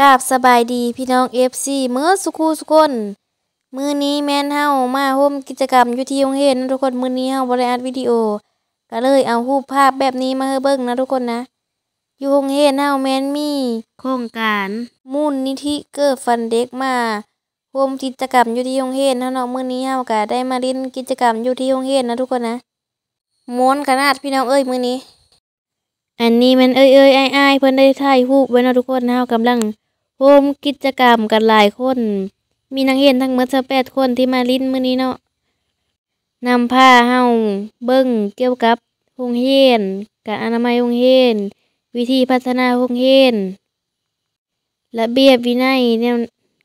กาบสบายดีพี่น้องเอฟซีเมื่อสุขูสุคนมือนี้แมนเฮามาโฮมกิจกรรมอยู่ที่โรงเรียนนะทุกคนมือนี้เฮาบริอัดวิดีโอก็เลยเอารูปภาพแบบนี้มาให้เบิ่งนะทุกคนนะอยู่โรงเรียนเฮาแมนมีโครงการมูลนิธิเกิดฟันเด็กมาโฮมกิจกรรมอยู่ที่โรงเรียนเฮาเนาะมือนี้เฮาก็ได้มาเล่นกิจกรรมอยู่ที่โรงเรียนนะทุกคนนะม้วนขนาดพี่น้องเอ้ยมือนี้ อันนี้มันเอ้ยเอ้ยไอ้ไอ้เพิ่นได้ถ่ายรูปไว้นะทุกคนเฮากำลังโฮมกิจกรรมกันหลายคน มีนักเรียนทั้งหมดแปดคนที่มาลิ้นมื้อนี้เนาะนำผ้าเฮาเบิ้งเกี่ยวกับโรงเรียน การอนามัยโรงเรียนวิธีพัฒนาโรงเรียนระเบียบวินัยเนี่ย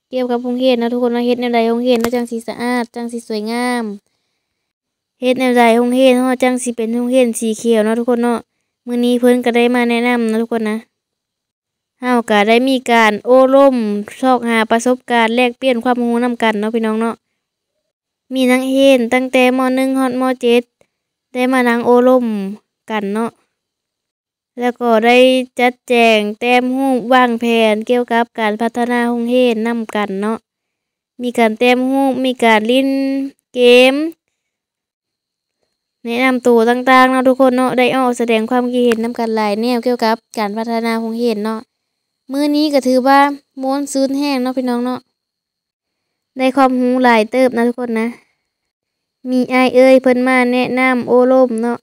เกี่ยวกับโรงเรียนนะทุกคนว่าเฮ็ดแนวใดโรงเรียนนะจังสีสะอาด จังสีสวยงาม เฮ็ดแนวใดโรงเรียนเฮาจังสีเป็นโรงเรียนสีเขียวเนาะทุกคนเนาะมื้อนี้เพิ่นก็ได้มาแนะนำนะทุกคนนะเฮาก็ได้มีการโอ้ล่มซอกหาประสบการณ์แลกเปลี่ยนความรู้นำกันเนาะพี่น้องเนาะมีนักเรียนตั้งแต่ม .1 ฮอดม .7 ได้มานั่งโอ้ล่มกันเนาะแล้วก็ได้จัดแจงแต้มหูวางแผนเกี่ยวกับการพัฒนาห้องเรียนนำกันเนาะมีการแต้มหูมีการลิ้นเกมแนะนำตัวต่างๆเนาะทุกคนเนาะได้ออกแสดงความคิดเห็นนำกันหลายแนวเกี่ยวกับการพัฒนา้องเฮ็นเนาะมื้อนี้ก็ถือว่าม้วนซื้นแห้งเนาะพี่น้องเนาะได้ความหูหลายเติบนะทุกคนนะมีไอเอ้ยเพิ่นมาแนะนำโอล่มเนาะ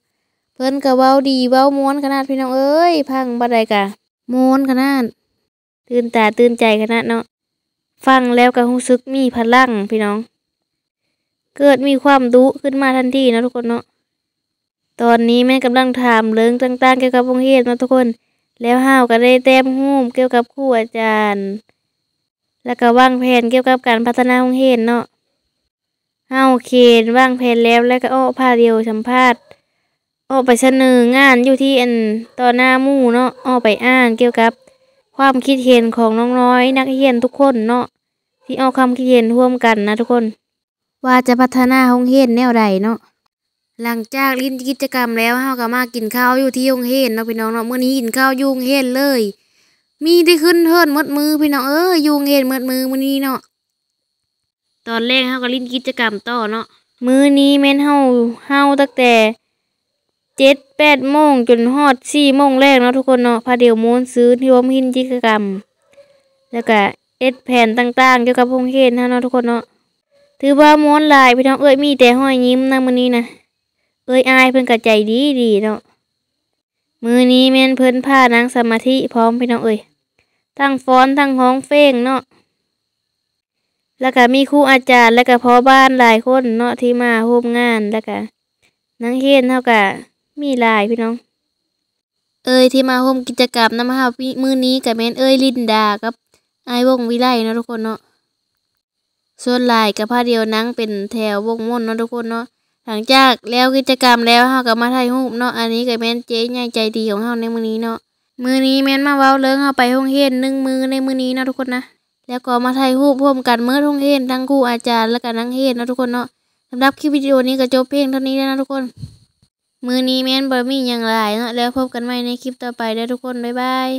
เพิ่น ก็เว้าดีเว้าม้วน ขนาดพี่น้องเอ้ยพังบันไดกะม้วน ขนาด ตื่นตาตื่นใจขนาดเนาะฟังแล้วก็รู้สึกมีพลังพี่น้อง เกิดมีความดุขึ้นมาทันทีนะทุกคนเนาะตอนนี้แม่กำลังถามเรื่องต่าง ๆ เกี่ยวกับวงเฮดนะทุกคนแล้วห้าวก็ได้แต้มหูมเกี่ยวกับครูอาจารย์ แล้วก็วางแผนเกี่ยวกับการพัฒนาห้องเรียนเนาะห้าวเคนวางแผนแล้วแล้วก็อ้อพาเดียวสัมภาษณ์ออไปเสนองานอยู่ที่อันต่อหน้ามู่เนาะออไปอ่านเกี่ยวกับความคิดเห็นของน้องน้อยนักเรียนทุกคนเนาะที่เอาความคิดเห็นร่วมกันนะ ทุกคน ว่าจะพัฒนาห้องเรียนแนวใดเนาะหลังจากลิ้นกิจกรรมแล้ว เฮาก็มากินข้าวอยู่ที่ยงเฮนเนาะพี่น้องเนาะมื้อนี้กินข้าวยุ่งเฮนเลย มีได้ขึ้นเทินมดมือพี่น้องเอ้ยอยุ่งเฮยนมดมือมื้อนี้เนาะ ตอนแรกเฮาก็ลิ้นกิจกรรมต่อเนาะมื้อนี้แม่นเฮา เฮาตั้งแต่เจ็ดแปดโมงจนฮอดสี่โมงแรกเนาะทุกคนเนาะพาเดียวม้วนซื้อที่วมินกิจกรรม แล้วก็เอ็ดแผ่นต่างๆเกี่ยวกับพงเฮนเนาะทุกคนเนาะ ถือว่าม้วนลายพี่น้อง เอ้ยมี แต่ห้อยยิ้มนะมื้อนี้นะเอ้ยอายเพิ่นกระใจดีดีเนาะมือนี้แม่นเพิ่นผ้าน่งสมาธิพร้อมพี่น้องเอ้ยทั้งฟ้อนทั้งห้องเฟ้งเนาะแล้วก็มีครูอาจารย์ แล้วก็พ่อบ้านหลายคนเนาะที่มาร่วมงานแล้วก็นังเฮียนเท่ากับมีหลายพี่น้อง เอ้ยที่มาร่วมกิจกรรมนำพี่มื้อนี้ก็แม่นเอ้ยลินดากับไอยวงวิไลเนาะทุกคนเนาะส่วนหลายก็พาเดียวนั่งเป็นแถววงม่นเนาะทุกคนเนาะหลังจากแล้วกิจกรรมแล้วเฮาก็มาถ่ายรูปเนาะอันนี้ก็แม่นเจ๊ใหญ่ใจดีของเฮาในมือนี้เนาะมือนี้แม่นมาเว้าเลิกงเฮาไปห้องเฮียนหนึ่งมือในมือนี้เนาะทุกคนนะแล้วก็มาถ่ายรูปร้อมกันมื้อโองเฮียนทั้งครูอาจารย์และกันังเฮียนเนาะทุกคนเนาะสำหรับคลิปวิดีโอนี้ก็จบเพียงเท่านี้แล้วนะทุกคน มือนี้แม่นบ่มีอย่างไรเนาะแล้วพบกันใหม่ในคลิปต่อไปเด้อทุกคนบ๊ายบาย